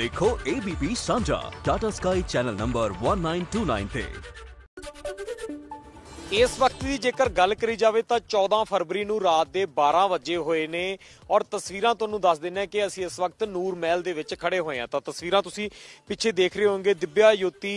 ਦੇਖੋ ABP ਸਾਂਝਾ Tata sky channel number 1929 ਤੇ ਇਸ ਵਕਤ ਦੀ ਜੇਕਰ ਗੱਲ ਕਰੀ ਜਾਵੇ ਤਾਂ 14 ਫਰਵਰੀ ਨੂੰ ਰਾਤ ਦੇ 12 ਵਜੇ ਹੋਏ ਨੇ ਔਰ ਤਸਵੀਰਾਂ ਤੁਹਾਨੂੰ ਦੱਸ ਦਿੰਨੇ ਕਿ ਅਸੀਂ ਇਸ ਵਕਤ ਨੂਰ ਮਹਿਲ ਦੇ ਵਿੱਚ ਖੜੇ ਹੋਏ ਹਾਂ ਤਾਂ ਤਸਵੀਰਾਂ ਤੁਸੀਂ ਪਿੱਛੇ ਦੇਖ ਰਹੇ ਹੋਵੋਗੇ ਦਿਵਿਆ ਯੋਤੀ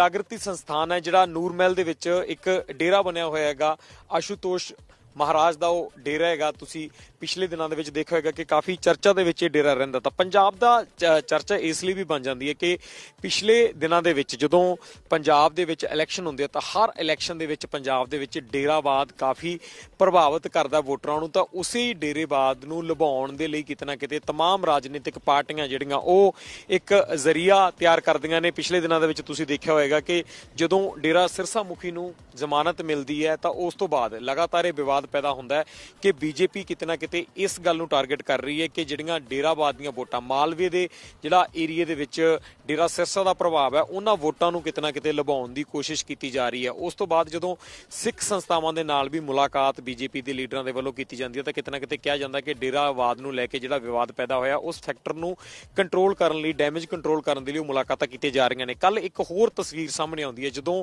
ਜਾਗਰਤੀ ਸੰਸਥਾਨ ਹੈ ਜਿਹੜਾ ਨੂਰ ਮਹਿਲ ਦੇ ਵਿੱਚ ਇੱਕ ਡੇਰਾ ਬਣਿਆ ਹੋਇਆ ਹੈਗਾ ਆਸ਼ੂਤੋਸ਼ ਮਹਾਰਾਜ ਦਾ ਉਹ ਡੇਰਾ ਹੈਗਾ ਤੁਸੀਂ ਪਿਛਲੇ ਦਿਨਾਂ ਦੇ ਵਿੱਚ ਦੇਖਿਆ ਹੋਵੇਗਾ ਕਿ ਕਾਫੀ ਚਰਚਾ ਦੇ ਵਿੱਚ ਇਹ ਡੇਰਾ ਰਹਿੰਦਾ ਤਾਂ ਪੰਜਾਬ ਦਾ ਚਰਚਾ ਇਸ ਲਈ ਵੀ ਬਣ ਜਾਂਦੀ ਹੈ ਕਿ ਪਿਛਲੇ ਦਿਨਾਂ ਦੇ ਵਿੱਚ ਜਦੋਂ ਪੰਜਾਬ ਦੇ ਵਿੱਚ ਇਲੈਕਸ਼ਨ ਹੁੰਦੇ ਆ ਤਾਂ ਹਰ ਇਲੈਕਸ਼ਨ ਦੇ ਵਿੱਚ ਪੰਜਾਬ ਦੇ ਵਿੱਚ ਡੇਰਾਵਾਦ ਕਾਫੀ ਪ੍ਰਭਾਵਿਤ ਕਰਦਾ ਵੋਟਰਾਂ ਨੂੰ ਤਾਂ ਉਸੇ ਡੇਰੇਵਾਦ ਨੂੰ ਲੁਭਾਉਣ ਦੇ ਲਈ ਕਿਤਨਾ ਕਿਤੇ तमाम ਰਾਜਨੀਤਿਕ ਪਾਰਟੀਆਂ ਜਿਹੜੀਆਂ ਉਹ ਇੱਕ ਜ਼ਰੀਆ ਤਿਆਰ ਕਰਦੀਆਂ ਨੇ ਪਿਛਲੇ ਦਿਨਾਂ ਦੇ ਵਿੱਚ ਤੁਸੀਂ ਦੇਖਿਆ ਹੋਵੇਗਾ ਕਿ ਜਦੋਂ ਡੇਰਾ ਸਿਰਸਾ ਮੁਖੀ ਨੂੰ ਜ਼ਮਾਨਤ ਮਿਲਦੀ ਹੈ ਤਾਂ ਉਸ ਤੋਂ ਬਾਅਦ ਲਗਾਤਾਰ ਇਹ ਵਿਵਾਦ ਵਿਵਾਦ ਪੈਦਾ ਹੁੰਦਾ ਹੈ ਕਿ ਬੀਜੇਪੀ ਕਿਤਨਾ ਕਿਤੇ ਇਸ ਗੱਲ ਨੂੰ ਟਾਰਗੇਟ ਕਰ ਰਹੀ ਹੈ ਕਿ ਜਿਹੜੀਆਂ ਡੇਰਾਬਾਦ ਦੀਆਂ ਵੋਟਾਂ ਮਾਲਵੇ ਦੇ ਜਿਹੜਾ ਏਰੀਆ ਦੇ ਵਿੱਚ ਡੇਰਾ ਸਿਰਸਾ ਦਾ ਪ੍ਰਭਾਵ ਹੈ ਉਹਨਾਂ ਵੋਟਾਂ ਨੂੰ ਕਿਤਨਾ ਕਿਤੇ ਲਭਾਉਣ ਦੀ ਕੋਸ਼ਿਸ਼ ਕੀਤੀ ਜਾ ਰਹੀ ਹੈ ਉਸ ਤੋਂ ਬਾਅਦ ਜਦੋਂ ਸਿੱਖ ਸੰਸਥਾਵਾਂ ਦੇ ਨਾਲ ਵੀ ਮੁਲਾਕਾਤ ਬੀਜੇਪੀ ਦੇ ਲੀਡਰਾਂ ਦੇ ਵੱਲੋਂ ਕੀਤੀ ਜਾਂਦੀ ਹੈ ਤਾਂ ਕਿਤਨਾ ਕਿਤੇ ਕਿਹਾ ਜਾਂਦਾ ਕਿ ਡੇਰਾਬਾਦ ਨੂੰ ਲੈ ਕੇ ਜਿਹੜਾ ਵਿਵਾਦ ਪੈਦਾ ਹੋਇਆ ਉਸ ਫੈਕਟਰ ਨੂੰ ਕੰਟਰੋਲ ਕਰਨ ਲਈ ਡੈਮੇਜ ਕੰਟਰੋਲ ਕਰਨ ਦੇ ਲਈ ਮੁਲਾਕਾਤਾਂ ਕੀਤੀਆਂ ਜਾ ਰਹੀਆਂ ਨੇ ਕੱਲ ਇੱਕ ਹੋਰ ਤਸਵੀਰ ਸਾਹਮਣੇ ਆਉਂਦੀ ਹੈ ਜਦੋਂ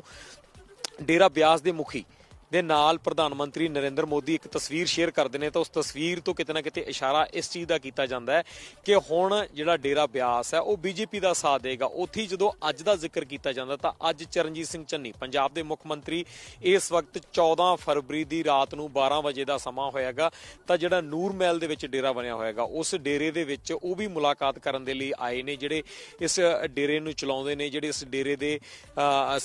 ਡੇਰਾ ਬਿਆਸ ਦੇ ਮੁਖੀ ਦੇ ਨਾਲ ਪ੍ਰਧਾਨ ਮੰਤਰੀ ਨਰਿੰਦਰ ਮੋਦੀ ਇੱਕ ਤਸਵੀਰ ਸ਼ੇਅਰ ਕਰਦੇ ਨੇ ਤਾਂ ਉਸ ਤਸਵੀਰ ਤੋਂ ਕਿਤੇ ਨਾ ਕਿਤੇ ਇਸ਼ਾਰਾ ਇਸ ਚੀਜ਼ ਦਾ ਕੀਤਾ ਜਾਂਦਾ ਹੈ ਕਿ ਹੁਣ ਜਿਹੜਾ ਡੇਰਾ ਬਿਆਸ ਹੈ ਉਹ ਬੀਜੇਪੀ ਦਾ ਸਾਥ ਦੇਗਾ ਉੱਥੇ ਜਦੋਂ ਅੱਜ ਦਾ ਜ਼ਿਕਰ ਕੀਤਾ ਜਾਂਦਾ ਤਾਂ ਅੱਜ ਚਰਨਜੀਤ ਸਿੰਘ ਚੰਨੀ ਪੰਜਾਬ ਦੇ ਮੁੱਖ ਮੰਤਰੀ ਇਸ ਵਕਤ 14 ਫਰਵਰੀ ਦੀ ਰਾਤ ਨੂੰ 12 ਵਜੇ ਦਾ ਸਮਾਂ ਹੋਇਆਗਾ ਤਾਂ ਜਿਹੜਾ ਨੂਰ ਮਹਿਲ ਦੇ ਵਿੱਚ ਡੇਰਾ ਬਣਿਆ ਹੋਇਆਗਾ ਉਸ ਡੇਰੇ ਦੇ ਵਿੱਚ ਉਹ ਵੀ ਮੁਲਾਕਾਤ ਕਰਨ ਦੇ ਲਈ ਆਏ ਨੇ ਜਿਹੜੇ ਇਸ ਡੇਰੇ ਨੂੰ ਚਲਾਉਂਦੇ ਨੇ ਜਿਹੜੇ ਇਸ ਡੇਰੇ ਦੇ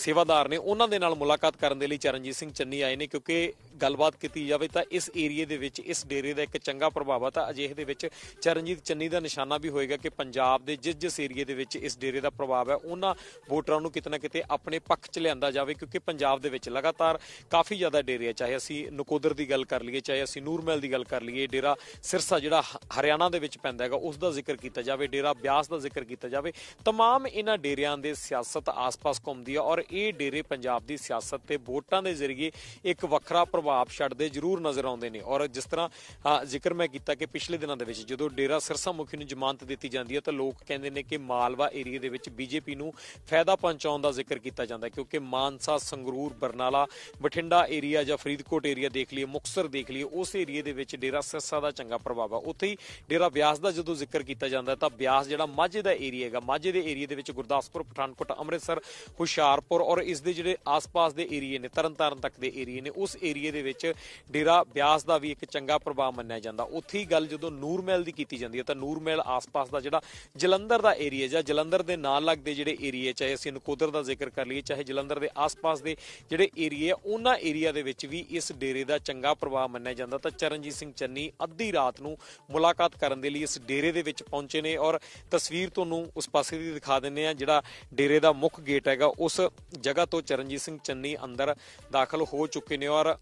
ਸੇਵਾਦਾਰ ਨੇ ਉਹਨਾਂ ਦੇ ਨਾਲ ਮੁਲਾਕਾਤ ਕਰਨ ਦੇ ਲਈ ਚਰਨਜੀਤ ਸਿੰਘ ਚੰਨੀ ਆਏ ਨੇ ਕਿਉਂਕਿ ਗੱਲਬਾਤ ਕੀਤੀ ਜਾਵੇ ਤਾਂ ਇਸ ਏਰੀਏ ਦੇ ਵਿੱਚ ਇਸ ਡੇਰੇ ਦਾ ਇੱਕ ਚੰਗਾ ਪ੍ਰਭਾਵ ਆ ਤਾਂ ਅਜੇਹ ਦੇ ਵਿੱਚ ਚਰਨਜੀਤ ਚੰਨੀ ਦਾ ਨਿਸ਼ਾਨਾ ਵੀ ਹੋਏਗਾ ਕਿ ਪੰਜਾਬ ਦੇ ਜਿਸ ਜਿਸ ਏਰੀਏ ਦੇ ਵਿੱਚ ਇਸ ਡੇਰੇ ਦਾ ਪ੍ਰਭਾਵ ਹੈ ਉਹਨਾਂ ਵੋਟਰਾਂ ਨੂੰ ਕਿਤਨਾ ਕਿਤੇ ਆਪਣੇ ਪੱਖ 'ਚ ਲਿਆਂਦਾ ਜਾਵੇ ਕਿਉਂਕਿ ਪੰਜਾਬ ਦੇ ਵਿੱਚ ਲਗਾਤਾਰ ਕਾਫੀ ਜ਼ਿਆਦਾ ਡੇਰੇ ਆ ਚਾਹੇ ਅਸੀਂ ਨਕੋਦਰ ਦੀ ਗੱਲ ਕਰ ਲਈਏ ਚਾਹੇ ਅਸੀਂ ਨੂਰਮਹਿਲ ਦੀ ਗੱਲ ਕਰ ਲਈਏ ਡੇਰਾ ਸਿਰਸਾ ਜਿਹੜਾ ਹਰਿਆਣਾ ਦੇ ਵਿੱਚ ਪੈਂਦਾ ਹੈਗਾ ਉਸ ਦਾ ਜ਼ਿਕਰ ਕੀਤਾ ਜਾਵੇ ਡੇਰਾ ਬਿਆਸ ਦਾ ਜ਼ਿਕਰ ਕੀਤਾ ਜਾਵੇ तमाम ਇਹਨਾਂ ਡੇਰਿਆਂ ਦੇ ਸਿਆਸਤ ਆਸ-ਪਾਸ ਘੁੰਮਦੀ ਹੈ ਔਰ ਇਹ ਡੇਰੇ ਪੰਜਾਬ ਦੀ ਸਿਆਸਤ ਤੇ ਵੋਟਾਂ ਦੇ ਜ਼ਰੀਏ ਇੱਕ ਵੱਖਰਾ ਪ੍ਰਭਾਵ ਪ੍ਰਭਾਵ ਛੱਡਦੇ ਜ਼ਰੂਰ ਨਜ਼ਰ ਆਉਂਦੇ ਨੇ ਔਰ ਜਿਸ ਤਰ੍ਹਾਂ ਜ਼ਿਕਰ ਮੈਂ ਕੀਤਾ ਕਿ ਪਿਛਲੇ ਦਿਨਾਂ ਦੇ ਵਿੱਚ ਜਦੋਂ ਡੇਰਾ ਸਰਸਾ ਮੁਖੀ ਨੂੰ ਜ਼ਮਾਨਤ ਦਿੱਤੀ ਜਾਂਦੀ ਹੈ ਤਾਂ ਲੋਕ ਕਹਿੰਦੇ ਨੇ ਕਿ ਮਾਲਵਾ ਏਰੀਆ ਦੇ ਵਿੱਚ ਬੀਜੇਪੀ ਨੂੰ ਫਾਇਦਾ ਪਹੁੰਚਾਉਣ ਦਾ ਜ਼ਿਕਰ ਕੀਤਾ ਜਾਂਦਾ ਕਿਉਂਕਿ ਮਾਨਸਾ ਸੰਗਰੂਰ ਬਰਨਾਲਾ ਬਠਿੰਡਾ ਏਰੀਆ ਜਾਂ ਫਰੀਦਕੋਟ ਏਰੀਆ ਦੇਖ ਲਈਏ ਮੁਕਸਰ ਦੇਖ ਲਈਏ ਉਸ ਏਰੀਆ ਦੇ ਵਿੱਚ ਡੇਰਾ ਸਰਸਾ ਦਾ ਚੰਗਾ ਪ੍ਰਭਾਵ ਹੈ ਉੱਥੇ ਹੀ ਡੇਰਾ ਬਿਆਸ ਦਾ ਜਦੋਂ ਜ਼ਿਕਰ ਕੀਤਾ ਜਾਂਦਾ ਤਾਂ ਬਿਆਸ ਜਿਹੜਾ ਮਾਝੇ ਦਾ ਏਰੀਆ ਹੈਗਾ ਮਾਝੇ ਦੇ ਏਰੀਆ ਦੇ ਵਿੱਚ ਗੁਰਦਾਸਪੁਰ ਪਠਾਨਕੋਟ ਅੰਮ੍ਰਿਤਸਰ ਹੁਸ਼ਿਆਰਪੁਰ ਔਰ ਇਸ ਦੇ ਜਿਹੜੇ ਆਸ-ਪਾਸ ਦੇ ਏਰੀਏ ਨੇ ਤਰਨਤਾਰਨ ਤੱਕ ਦੇ ਏਰੀਏ ਨੇ ਉਸ ਏਰੀਏ ਦੇ ਵਿੱਚ ਡੇਰਾ ਬਿਆਸ ਦਾ ਵੀ ਇੱਕ ਚੰਗਾ ਪ੍ਰਭਾਵ ਮੰਨਿਆ ਜਾਂਦਾ ਉੱਥੇ ਹੀ ਗੱਲ ਜਦੋਂ ਨੂਰਮਹਿਲ ਦੀ ਕੀਤੀ ਜਾਂਦੀ ਹੈ ਤਾਂ ਨੂਰਮਹਿਲ ਆਸ-ਪਾਸ ਦਾ ਜਿਹੜਾ ਜਲੰਧਰ ਦਾ ਏਰੀਆ ਜਾਂ ਜਲੰਧਰ ਦੇ ਨਾਲ ਲੱਗਦੇ ਜਿਹੜੇ ਏਰੀਆ ਚਾਹੇ ਅਸੀਂ ਨਕੋਦਰ ਦਾ ਜ਼ਿਕਰ ਕਰ ਲਈਏ ਚਾਹੇ ਜਲੰਧਰ ਦੇ ਆਸ-ਪਾਸ ਦੇ ਜਿਹੜੇ ਏਰੀਆ ਉਹਨਾਂ ਏਰੀਆ ਦੇ ਵਿੱਚ ਵੀ ਇਸ ਡੇਰੇ ਦਾ ਚੰਗਾ ਪ੍ਰਭਾਵ ਮੰਨਿਆ ਜਾਂਦਾ ਤਾਂ ਚਰਨਜੀਤ ਸਿੰਘ ਚੰਨੀ ਅੱਧੀ ਰਾਤ ਨੂੰ ਮੁਲਾਕਾਤ ਕਰਨ ਦੇ ਲਈ ਇਸ ਡੇਰੇ ਦੇ ਵਿੱਚ ਪਹੁੰਚੇ ਨੇ ਔਰ ਤਸਵੀਰ ਤੁਹਾਨੂੰ ਉਸ ਪਾਸੇ ਦੀ ਦਿਖਾ ਦਿੰਨੇ ਆ ਜਿਹੜਾ ਡੇਰੇ ਦਾ ਮੁੱਖ ਗੇਟ ਹੈਗਾ ਉਸ ਜਗ੍ਹਾ ਤੋਂ ਚਰਨਜੀਤ ਸਿੰਘ ਚੰਨੀ ਅੰਦਰ ਦਾਖਲ ਹੋ ਚੁੱਕੇ ਨੇ ਔਰ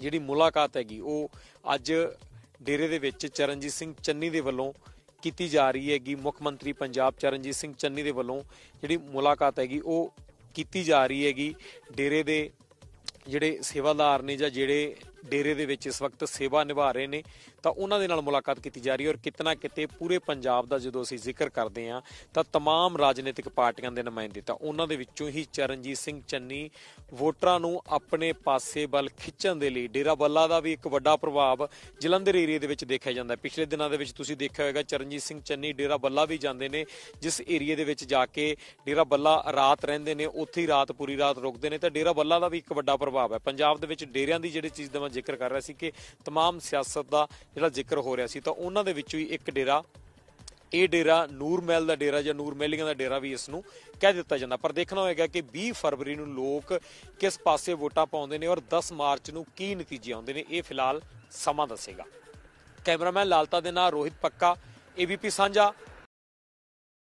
ਜਿਹੜੀ ਮੁਲਾਕਾਤ ਹੈਗੀ ਉਹ ਅੱਜ ਡੇਰੇ ਦੇ ਵਿੱਚ ਚਰਨਜੀਤ ਸਿੰਘ ਚੰਨੀ ਦੇ ਵੱਲੋਂ ਕੀਤੀ ਜਾ ਰਹੀ ਹੈਗੀ ਮੁੱਖ ਮੰਤਰੀ ਪੰਜਾਬ ਚਰਨਜੀਤ ਸਿੰਘ ਚੰਨੀ ਦੇ ਵੱਲੋਂ ਜਿਹੜੀ ਮੁਲਾਕਾਤ ਹੈਗੀ ਉਹ ਕੀਤੀ ਜਾ ਰਹੀ ਹੈਗੀ ਡੇਰੇ ਦੇ ਜਿਹੜੇ ਸੇਵਾਦਾਰ ਨੇ ਜਾਂ ਜਿਹੜੇ ਡੇਰੇ ਦੇ ਵਿੱਚ ਇਸ ਵਕਤ ਸੇਵਾ ਨਿਭਾ ਰਹੇ ਨੇ ਤਾਂ ਉਹਨਾਂ ਦੇ ਨਾਲ ਮੁਲਾਕਾਤ ਕੀਤੀ ਜਾ ਰਹੀ ਹੈ ਔਰ ਕਿਤਨਾ ਕਿਤੇ ਪੂਰੇ ਪੰਜਾਬ ਦਾ ਜਦੋਂ ਅਸੀਂ ਜ਼ਿਕਰ ਕਰਦੇ ਹਾਂ ਤਾਂ तमाम ਰਾਜਨੀਤਿਕ ਪਾਰਟੀਆਂ ਦੇ ਨੁਮਾਇੰਦੇ ਤਾਂ ਉਹਨਾਂ ਦੇ ਵਿੱਚੋਂ ਹੀ ਚਰਨਜੀਤ ਸਿੰਘ ਚੰਨੀ ਵੋਟਰਾਂ ਨੂੰ ਆਪਣੇ ਪਾਸੇ ਵੱਲ ਖਿੱਚਣ ਦੇ ਲਈ ਡੇਰਾ ਬੱਲਾ ਦਾ ਵੀ ਇੱਕ ਵੱਡਾ ਪ੍ਰਭਾਵ ਜਲੰਧਰ ਏਰੀਆ ਦੇ ਵਿੱਚ ਦੇਖਿਆ ਜਾਂਦਾ ਹੈ ਪਿਛਲੇ ਦਿਨਾਂ ਦੇ ਵਿੱਚ ਤੁਸੀਂ ਦੇਖਿਆ ਹੋਵੇਗਾ ਚਰਨਜੀਤ ਸਿੰਘ ਚੰਨੀ ਡੇਰਾ ਬੱਲਾ ਵੀ ਜਾਂਦੇ ਨੇ ਜਿਸ ਏਰੀਆ ਦੇ ਵਿੱਚ ਜਾ ਕੇ ਡੇਰਾ ਬੱਲਾ ਰਾਤ ਰਹਿੰਦੇ ਨੇ ਉੱਥੇ ਹੀ ਰਾਤ ਪੂਰੀ ਰਾਤ ਰੁਕਦੇ ਨੇ ਤਾਂ ਡੇਰਾ ਬੱਲਾ ਦਾ ਵੀ ਇੱਕ ਵੱਡਾ ਪ੍ਰਭਾਵ ਹੈ ਪੰਜਾਬ ਦੇ ਵਿੱਚ ਡੇਰਿਆਂ ਦੀ ਜਿਹੜੀ ਚੀਜ਼ ਦਾ ਜ਼ਿਕਰ ਕਰ ਰਿਹਾ ਸੀ ਕਿ तमाम ਸਿਆਸਤ ਦਾ ਜਿਹੜਾ ਜ਼ਿਕਰ ਹੋ ਰਿਹਾ ਸੀ ਤਾਂ ਉਹਨਾਂ ਦੇ ਵਿੱਚੋਂ ਹੀ ਇੱਕ ਡੇਰਾ ਇਹ ਡੇਰਾ ਨੂਰ ਮਹਿਲ ਦਾ ਡੇਰਾ ਜਾਂ ਨੂਰ ਮਹਿਲੀਆਂ ਦਾ ਡੇਰਾ ਵੀ ਇਸ ਨੂੰ ਕਹਿ ਦਿੱਤਾ ਜਾਂਦਾ ਪਰ ਦੇਖਣਾ ਹੋਏਗਾ ਕਿ 20 ਫਰਵਰੀ ਨੂੰ ਲੋਕ ਕਿਸ ਪਾਸੇ ਵੋਟਾਂ ਪਾਉਂਦੇ ਨੇ ਔਰ 10 ਮਾਰਚ ਨੂੰ ਕੀ ਨਤੀਜੇ ਆਉਂਦੇ ਨੇ ਇਹ ਫਿਲਹਾਲ ਸਮਾਂ ਦੱਸੇਗਾ ਕੈਮਰਾਮੈਨ ਲਾਲਤਾ ਦੇ ਨਾਲ ਰੋਹਿਤ ਪੱਕਾ ਏਬੀਪੀ ਸਾਂਝਾ